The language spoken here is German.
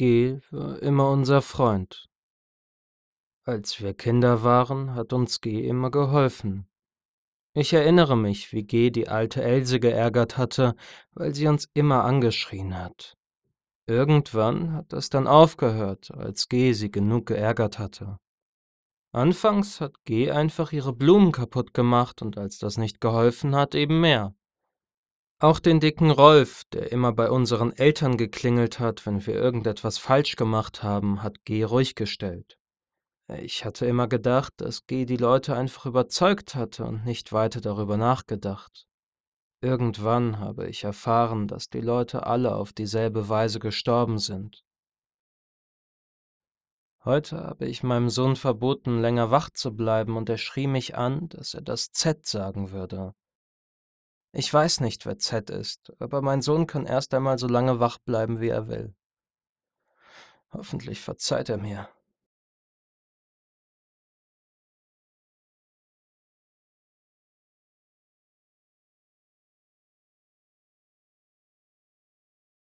G war immer unser Freund. Als wir Kinder waren, hat uns G immer geholfen. Ich erinnere mich, wie G die alte Else geärgert hatte, weil sie uns immer angeschrien hat. Irgendwann hat das dann aufgehört, als G sie genug geärgert hatte. Anfangs hat G einfach ihre Blumen kaputt gemacht und als das nicht geholfen hat, eben mehr. Auch den dicken Rolf, der immer bei unseren Eltern geklingelt hat, wenn wir irgendetwas falsch gemacht haben, hat G ruhig gestellt. Ich hatte immer gedacht, dass G die Leute einfach überzeugt hatte und nicht weiter darüber nachgedacht. Irgendwann habe ich erfahren, dass die Leute alle auf dieselbe Weise gestorben sind. Heute habe ich meinem Sohn verboten, länger wach zu bleiben, und er schrie mich an, dass er das Z sagen würde. Ich weiß nicht, wer Z ist, aber mein Sohn kann erst einmal so lange wach bleiben, wie er will. Hoffentlich verzeiht er mir.